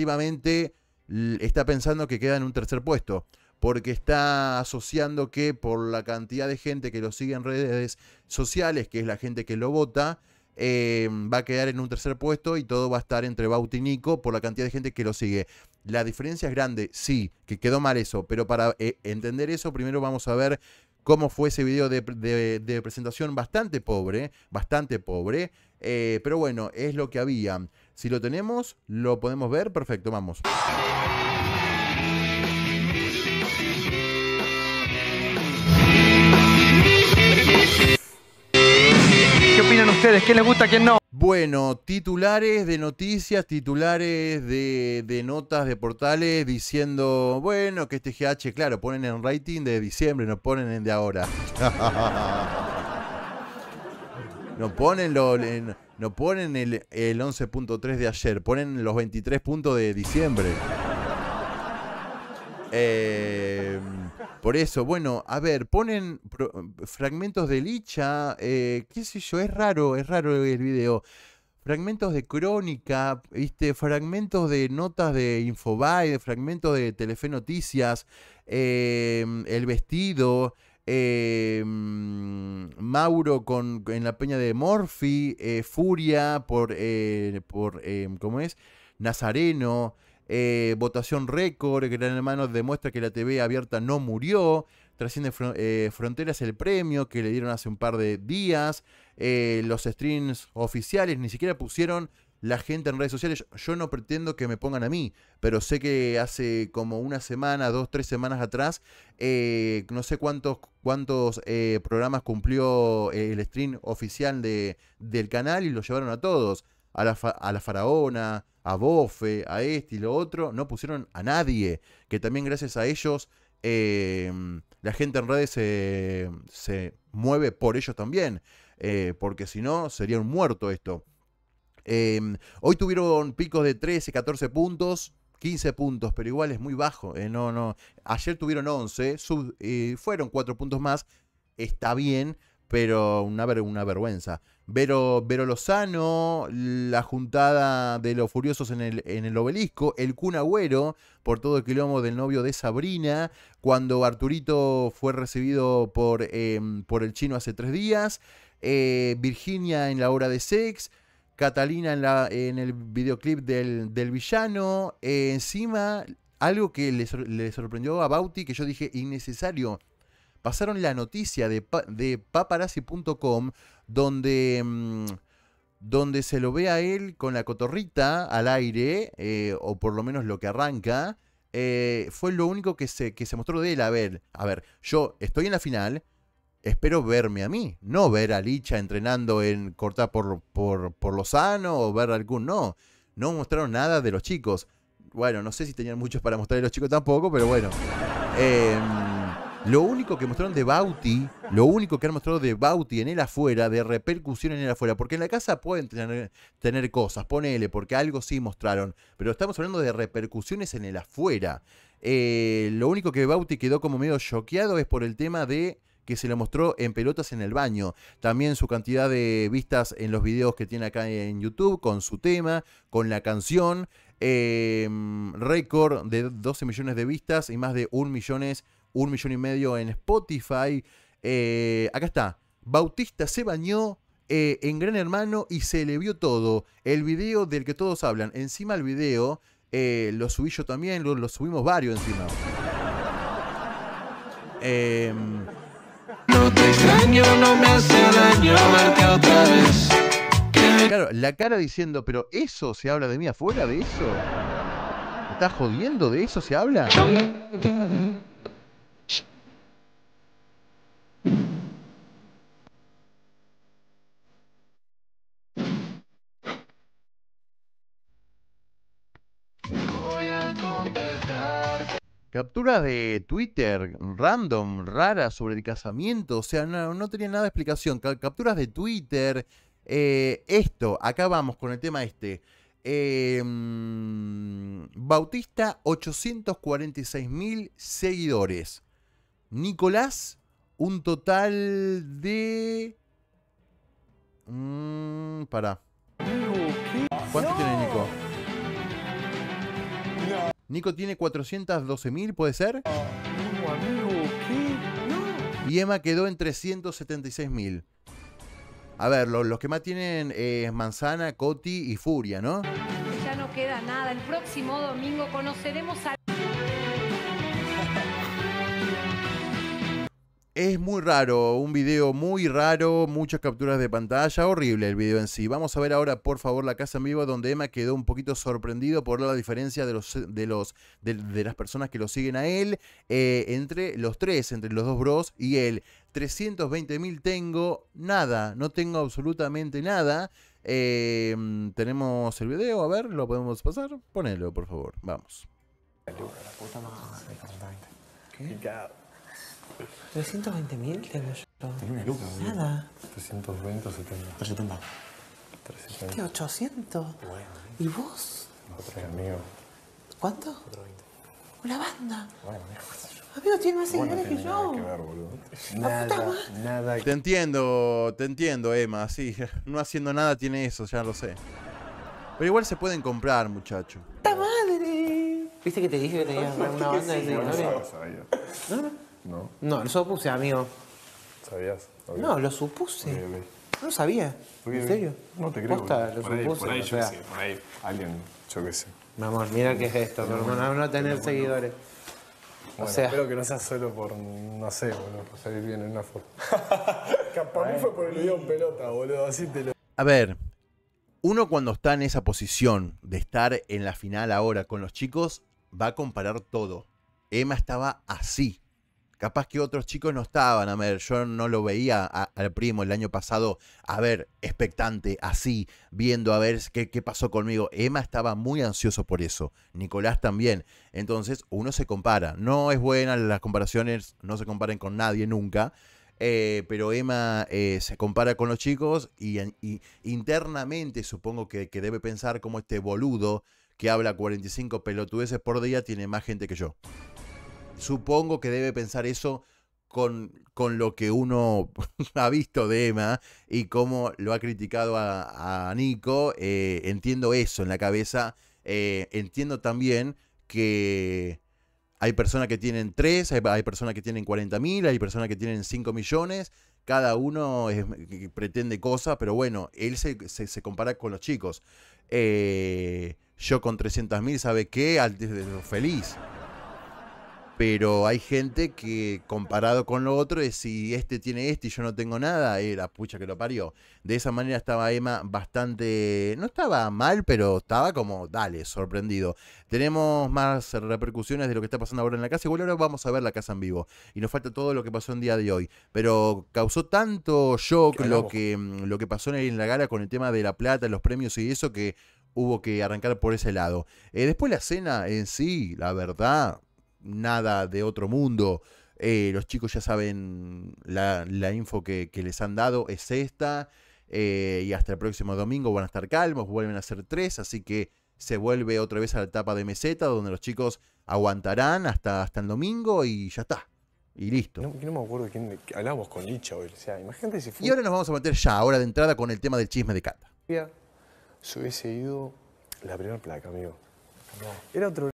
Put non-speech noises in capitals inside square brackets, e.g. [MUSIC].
Efectivamente, está pensando que queda en un tercer puesto, porque está asociando que por la cantidad de gente que lo sigue en redes sociales, que es la gente que lo vota, em, va a quedar en un tercer puesto y todo va a estar entre Bautinico por la cantidad de gente que lo sigue. La diferencia es grande, sí, que quedó mal eso, pero para eh, entender eso primero vamos a ver cómo fue ese video de, presentación bastante pobre, bastante pobre, eh, pero bueno, es lo que había. Si lo tenemos, lo podemos ver. Perfecto, vamos. ¿Qué opinan ustedes? ¿Quién les gusta, quién no? Bueno, titulares de noticias, titulares de, de, notas de portales diciendo, bueno, que este GH, claro, ponen en rating de diciembre, no ponen en de ahora. [LAUGHS] no ponen lo, en, no ponen el, 11.3 de ayer, ponen los 23 puntos de diciembre. Eh, por eso, bueno, a ver, ponen fragmentos de licha, eh, qué sé yo, es raro, es raro el video. Fragmentos de crónica, ¿viste? fragmentos de notas de Infobae, fragmentos de Telefe Noticias, eh, el vestido, Mauro con, en la peña de Morphy, eh, Furia por, eh, por eh, ¿cómo es? Nazareno, Votación Récord, Gran Hermano demuestra que la TV abierta no murió, Trasciende Fronteras el premio que le dieron hace un par de días, los streams oficiales ni siquiera pusieron la gente en redes sociales. Yo no pretendo que me pongan a mí, pero sé que hace como una semana, dos, tres semanas atrás, eh, no sé cuántos, cuántos eh, programas cumplió eh, el stream oficial de, del canal y lo llevaron a todos. A la, a la faraona, a Bofe, a este y lo otro. No pusieron a nadie. Que también gracias a ellos la gente en redes se, se mueve por ellos también. porque si no, sería un muerto esto. Em, hoy tuvieron picos de 13, 14 puntos. 15 puntos, pero igual es muy bajo. Eh, no, no. Ayer tuvieron 11, eh, fueron 4 puntos más. Está bien, pero una, vergüenza. Vero, Vero, Lozano, la juntada de los furiosos en el, en el obelisco, el Cunagüero, por todo el quilombo del novio de Sabrina, cuando Arturito fue recibido por, em, por el chino hace 3 días, eh, Virginia en la hora de sex, Catalina en, el videoclip del, villano. Eh, encima, algo que le, sorprendió a Bauti, que yo dije innecesario. Pasaron la noticia de, paparazzi.com, donde, mm, donde se lo ve a él con la cotorrita al aire, eh, o por lo menos lo que arranca. Eh, fue lo único que se, que se mostró de él. A ver, a ver, yo estoy en la final, espero verme a mí, no ver a Licha entrenando en cortar por, por, lo o ver algún. No, no mostraron nada de los chicos. Bueno, no sé si tenían muchos para mostrar a los chicos tampoco, pero bueno. Em, lo único que mostraron de Bauti, lo único que han mostrado de Bauti en el afuera, de repercusión en el afuera, porque en la casa pueden tener, tener cosas, ponele, porque algo sí mostraron, pero estamos hablando de repercusiones en el afuera. Eh, lo único que Bauti quedó como medio choqueado es por el tema de que se le mostró en pelotas en el baño. También su cantidad de vistas en los videos que tiene acá en YouTube, con su tema, con la canción. Em, récord de 12 millones de vistas y más de un, millones, un millón y medio en Spotify. Eh, acá está. Bautista se bañó eh, en Gran Hermano y se le vio todo. El video del que todos hablan. Encima el video eh, lo subí yo también, lo, lo subimos varios encima. Em, Claro, la cara diciendo, pero eso se habla de mí afuera de eso. estás jodiendo? ¿De eso se habla? Capturas de Twitter random, rara, sobre el casamiento. O sea, no, tenía nada de explicación. Capturas de Twitter. Eh, esto, acá vamos con el tema este. Em, Bautista, 846 mil seguidores. Nicolás, un total de... Mm, para. ¿Cuánto tiene Nico? Nico tiene 412.000, ¿puede ser? Oh, ¿qué? Y Emma quedó en 376.000. A ver, lo, los que más tienen es Manzana, Coti y Furia, ¿no? Ya no queda nada. El próximo domingo conoceremos a Es muy raro, un video muy raro, muchas capturas de pantalla, horrible el video en sí. Vamos a ver ahora, por favor, la casa en vivo donde Emma quedó un poquito sorprendido por la diferencia de los de los las personas que lo siguen a él eh, entre los tres, entre los dos bros y él. 320.000 tengo, nada, no tengo absolutamente nada. Em, tenemos el video, a ver, lo podemos pasar. Ponelo, por favor, vamos. 320 mil tengo yo. Nada. 320 o 70. 370. ¿Qué, 800? Bueno. ¿Y vos? Otro amigo. ¿Cuánto? 420. Una banda. Bueno, Amigo, tiene más seguidores que yo. Nada que ver, boludo. Nada, nada. Te entiendo, te entiendo, Emma. Sí, no haciendo nada tiene eso, ya lo sé. Pero igual se pueden comprar, muchacho. ¡Ta madre! ¿Viste que te dije que tenía una banda de seguidores? No, no. No. No, lo supuse, amigo. ¿Sabías? No, lo supuse. No lo sabía. ¿En serio? No te creo. lo por, supuse, ahí, por ahí alguien, yo qué sé. Mi amor, mira qué es esto, no, tener seguidores. o sea, espero que no sea solo por, no sé, boludo, por salir bien en una foto. [LAUGHS] Para mí fue por el en pelota, boludo, así te lo... A ver, uno cuando está en esa posición de estar en la final ahora con los chicos, va a comparar todo. Emma estaba así, Capaz que otros chicos no estaban, a ver, yo no lo veía al primo el año pasado, a ver, expectante, así, viendo a ver qué, pasó conmigo. Emma estaba muy ansioso por eso, Nicolás también. Entonces uno se compara, no es buena, las comparaciones no se comparen con nadie nunca. Eh, pero Emma eh, se compara con los chicos y, internamente supongo que, debe pensar como este boludo que habla 45 pelotudeces por día tiene más gente que yo. Supongo que debe pensar eso con, con lo que uno [LAUGHS] ha visto de Emma y cómo lo ha criticado a, Nico. Eh, entiendo eso en la cabeza. Eh, entiendo también que hay personas que tienen 3, hay, personas que tienen 40.000, mil, hay personas que tienen 5 millones. Cada uno pretende cosas, pero bueno, él se, se, compara con los chicos. Eh, yo con 300.000, mil, ¿sabe qué? feliz. Pero hay gente que comparado con lo otro es si este tiene este y yo no tengo nada, eh, la pucha que lo parió. De esa manera estaba Emma bastante, no estaba mal, pero estaba como, dale, sorprendido. Tenemos más repercusiones de lo que está pasando ahora en la casa. Igual ahora vamos a ver la casa en vivo. Y nos falta todo lo que pasó en día de hoy. Pero causó tanto shock lo que, mm, lo que pasó en la gala con el tema de la plata, los premios y eso que hubo que arrancar por ese lado. Eh, después la cena en sí, la verdad, nada de otro mundo. Eh, los chicos ya saben la, info que, les han dado es esta. Eh, y hasta el próximo domingo van a estar calmos, vuelven a ser tres, así que se vuelve otra vez a la etapa de meseta, donde los chicos aguantarán hasta, hasta el domingo y ya está. Y listo. No, me acuerdo quién hablamos con Licha hoy. sea, imagínate si Y ahora nos vamos a meter ya, ahora de entrada, con el tema del chisme de Cata. Se hubiese ido la primera placa, amigo. Era otro.